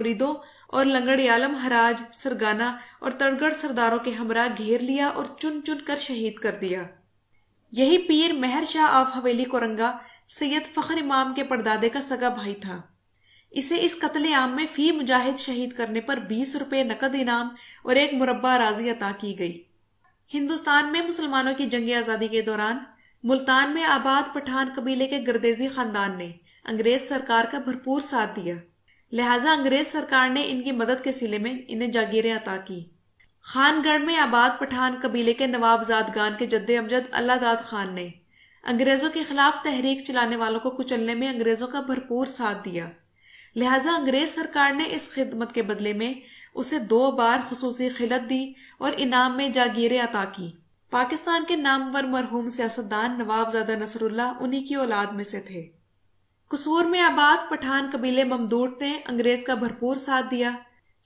मुरीदों और लंगड़ियालम हराज सरगाना और तड़गढ़ सरदारों के हमरा घेर लिया और चुन चुन कर शहीद कर दिया यही पीर मेहर शाह ऑफ हवेली कोरंगा सैयद फखर इमाम के परदादे का सगा भाई था इसे इस कतले आम में फी मुजाहिद शहीद करने पर बीस रुपए नकद इनाम और एक मुरबा राजी अता की गई हिंदुस्तान में मुसलमानों की जंग आज़ादी के दौरान मुल्तान में आबाद पठान कबीले के गर्देजी खानदान ने अंग्रेज सरकार का भरपूर साथ दिया लिहाजा अंग्रेज सरकार ने इनकी मदद के सिले में इन्हें जागीरें अता की खानगढ़ में आबाद पठान कबीले के गान के जद्दे अमजद दाद खान ने अंग्रेजों के खिलाफ तहरीक चलाने वालों को कुचलने में अंग्रेजों का भरपूर साथ दिया लिहाजा अंग्रेज सरकार ने इस खिदमत के बदले में उसे दो बार खसूस खिलत दी और इनाम में जागीरें अता की पाकिस्तान के नामवर मरहूम सियासतदान नवाबजादा नसरुल्ला उन्हीं की औलाद में से थे कसूर में आबाद पठान कबीले ममदूट ने अंग्रेज का भरपूर साथ दिया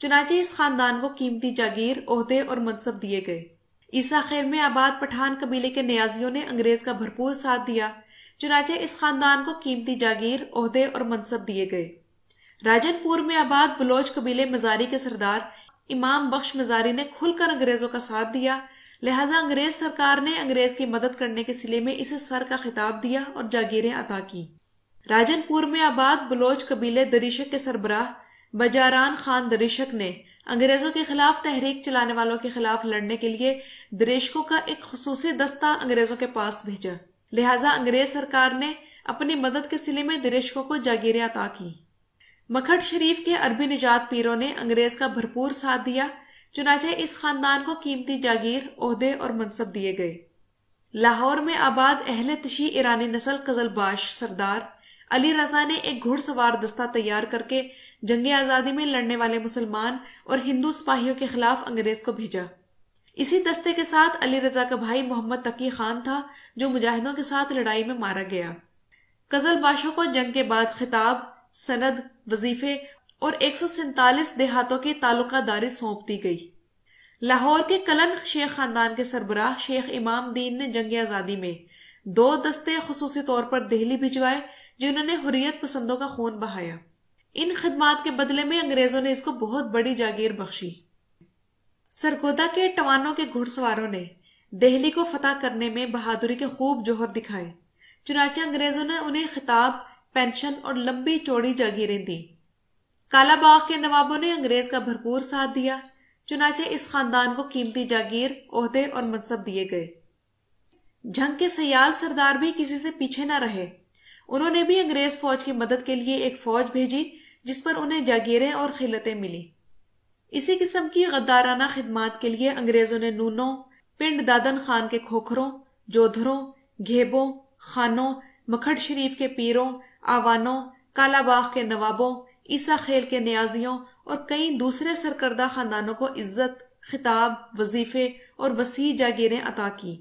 चुनाचे इस खानदान को कीमती जागीर ओहदे और मनसब दिए गए ईसा खैर में आबाद पठान कबीले के न्याजियों ने अंग्रेज का भरपूर साथ दिया चुनाचे इस खानदान को कीमती जागीर ओहदे और मनसब दिए गए राजनपुर में आबाद बलोच कबीले मजारी के सरदार इमाम बख्श मजारी ने खुलकर अंग्रेजों का साथ दिया लिहाजा अंग्रेज सरकार ने अंग्रेज की मदद करने के सिले में इसे सर का खिताब दिया और जागीरें अदा की राजनपुर में आबाद बलोच कबीले दरीशक के सरबराह बजारान खान दरीशक ने अंग्रेजों के खिलाफ तहरीक चलाने वालों के खिलाफ लड़ने के लिए दरेशकों का एक खसूस दस्ता अंग्रेजों के पास भेजा लिहाजा अंग्रेज सरकार ने अपनी मदद के सिले में दरेशकों को जागीरें अता की मखट शरीफ के अरबी निजात पीरों ने अंग्रेज का भरपूर साथ दिया चुनाचे इस खानदान को कीमती जागीर ओहदे और मनसब दिए गए लाहौर में आबाद अहले तशी ईरानी नस्ल कजलबाश सरदार अली रजा ने एक घुड़सवार दस्ता तैयार करके जंग आजादी में लड़ने वाले मुसलमान और हिंदू सिपाहियों के खिलाफ अंग्रेज को भेजा इसी दस्ते के साथ अली रजा का भाई मोहम्मद तकी खान था जो मुजाहिदों के साथ लड़ाई में मारा गया कजल बाशों को जंग के बाद खिताब सनद वजीफे और एक देहातों की तालुकादारी सौंप दी गई लाहौर के कलन शेख खानदान के सरबराह शेख इमाम दीन ने जंग आज़ादी में दो दस्ते खसूसी तौर पर दिल्ली भिजवाए जिन्होंने हुरियत पसंदों का खून बहाया इन खदमात के बदले में अंग्रेजों ने इसको बहुत बड़ी जागीर बख्शी सरगोदा के टवानों के घुड़सवारों ने दिल्ली को फतह करने में बहादुरी के खूब जोहर दिखाए चुनाचे अंग्रेजों ने उन्हें खिताब पेंशन और लंबी चौड़ी जागीरें दी कालाबाग के नवाबों ने अंग्रेज का भरपूर साथ दिया चुनाचे इस खानदान को कीमती जागीर ओहदे और मनसब दिए गए जंग के सयाल सरदार भी किसी से पीछे न रहे उन्होंने भी अंग्रेज फौज की मदद के लिए एक फौज भेजी जिस पर उन्हें जागीरें और खिलतें मिली इसी किस्म की गद्दाराना खिदमत के लिए अंग्रेजों ने नूनो पिंड दादन खान के खोखरों जोधरों घेबों खानों मखड़ शरीफ के पीरों आवानों कालाबाग के नवाबों ईसा खेल के न्याजियों और कई दूसरे सरकर्दा खानदानों को इज्जत खिताब वजीफे और वसी जागीरें अता की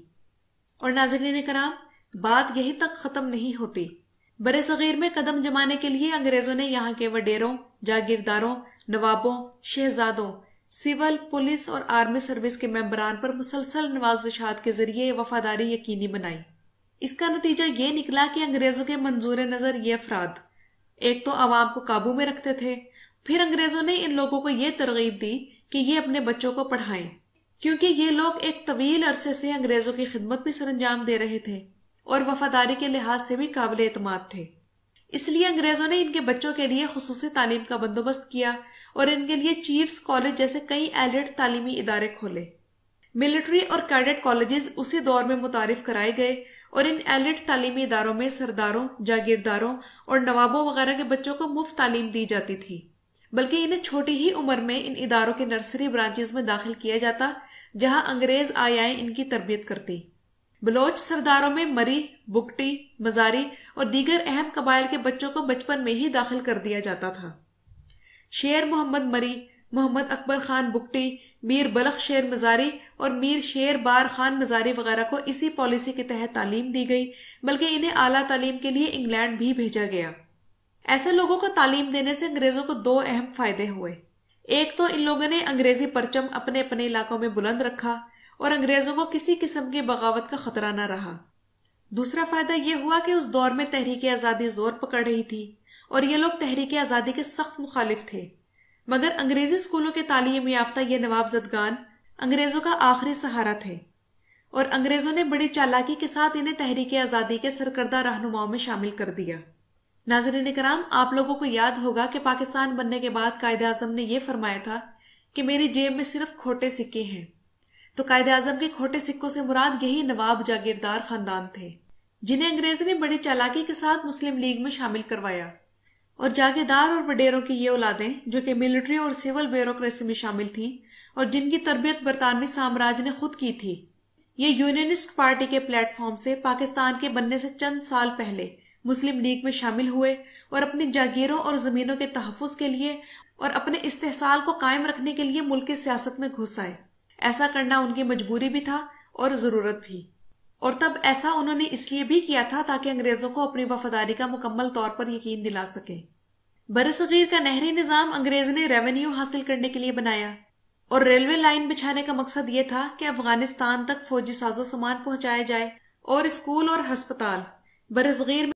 और नाजरीन कराम बात यही तक खत्म नहीं होती बरे सगीर में कदम जमाने के लिए अंग्रेजों ने यहाँ के वडेरों जागीरदारों नवाबों शहजादों सिविल पुलिस और आर्मी सर्विस के मेम्बरान पर मुसलसल नवाजात के जरिए वफादारी यकीनी बनाई इसका नतीजा ये निकला कि अंग्रेजों के मंजूर नजर ये अफराद एक तो आवाम को काबू में रखते थे फिर अंग्रेजों ने इन लोगों को ये तरगीब दी कि ये अपने बच्चों को पढ़ाएं क्योंकि ये लोग एक तवील अरसे से अंग्रेजों की खिदमत भी सरंजाम दे रहे थे और वफादारी के लिहाज से भी काबिल एतमाद थे इसलिए अंग्रेजों ने इनके बच्चों के लिए खसूस तालीम का बंदोबस्त किया और इनके लिए चीफ्स कॉलेज जैसे कई एलिट तालीमी इदारे खोले मिलिट्री और कैडेट कॉलेजेस उसी दौर में मुतारफ कराए गए और इन एलिट तालीमी इदारों में सरदारों जागीरदारों और नवाबों वगैरह के बच्चों को मुफ्त तालीम दी जाती थी बल्कि इन्हें छोटी ही उम्र में इन इदारों के नर्सरी ब्रांचेज में दाखिल किया जाता जहां अंग्रेज आयाएं इनकी तरबियत करती बलोच सरदारों में मरी बुकटी मजारी और दीगर अहम कबाइल के बच्चों को बचपन में ही दाखिल कर दिया जाता था शेर मोहम्मद मरी मोहम्मद अकबर खान बुकटी मीर बलख शेर मजारी और मीर शेर बार खान मजारी वगैरह को इसी पॉलिसी के तहत तालीम दी गई बल्कि इन्हें आला तालीम के लिए इंग्लैंड भी भेजा गया ऐसे लोगों को तालीम देने से अंग्रेजों को दो अहम फायदे हुए एक तो इन लोगों ने अंग्रेजी परचम अपने अपने इलाकों में बुलंद रखा और अंग्रेजों को किसी किस्म की बगावत का खतरा न रहा दूसरा फायदा यह हुआ कि उस दौर में तहरीक आज़ादी जोर पकड़ रही थी और ये लोग तहरीक आज़ादी के सख्त मुखालिफ थे मगर अंग्रेजी स्कूलों के तालीम याफ्ता ये नवाब जदगान अंग्रेजों का आखिरी सहारा थे और अंग्रेजों ने बड़ी चालाकी के साथ इन्हें तहरीक आज़ादी के सरकर्दा रहनुमाओं में शामिल कर दिया नाजरीन कराम आप लोगों को याद होगा कि पाकिस्तान बनने के बाद कायदे आजम ने यह फरमाया था कि मेरी जेब में सिर्फ खोटे सिक्के हैं तो कायद आजम के खोटे सिक्कों से मुराद यही नवाब जागीरदार खानदान थे जिन्हें अंग्रेज ने बड़ी चालाकी के साथ मुस्लिम लीग में शामिल करवाया और जागीरदार और वडेरों की ये औलादें जो कि मिलिट्री और सिविल ब्यूरोक्रेसी में शामिल थीं और जिनकी तरबियत बरतानवी साम्राज्य ने खुद की थी ये यूनियनिस्ट पार्टी के प्लेटफॉर्म से पाकिस्तान के बनने से चंद साल पहले मुस्लिम लीग में शामिल हुए और अपनी जागीरों और जमीनों के तहफ़ के लिए और अपने इस्तेसाल को कायम रखने के लिए मुल्क की सियासत में घुस आए ऐसा करना उनकी मजबूरी भी था और ज़रूरत भी और तब ऐसा उन्होंने इसलिए भी किया था ताकि अंग्रेज़ों को अपनी वफादारी का मुकम्मल तौर पर यकीन दिला सके बरसगीर का नहरी निज़ाम अंग्रेज़ ने रेवेन्यू हासिल करने के लिए बनाया और रेलवे लाइन बिछाने का मकसद ये था कि अफगानिस्तान तक फौजी साजो सामान पहुंचाया जाए और स्कूल और हस्पताल बरसगीर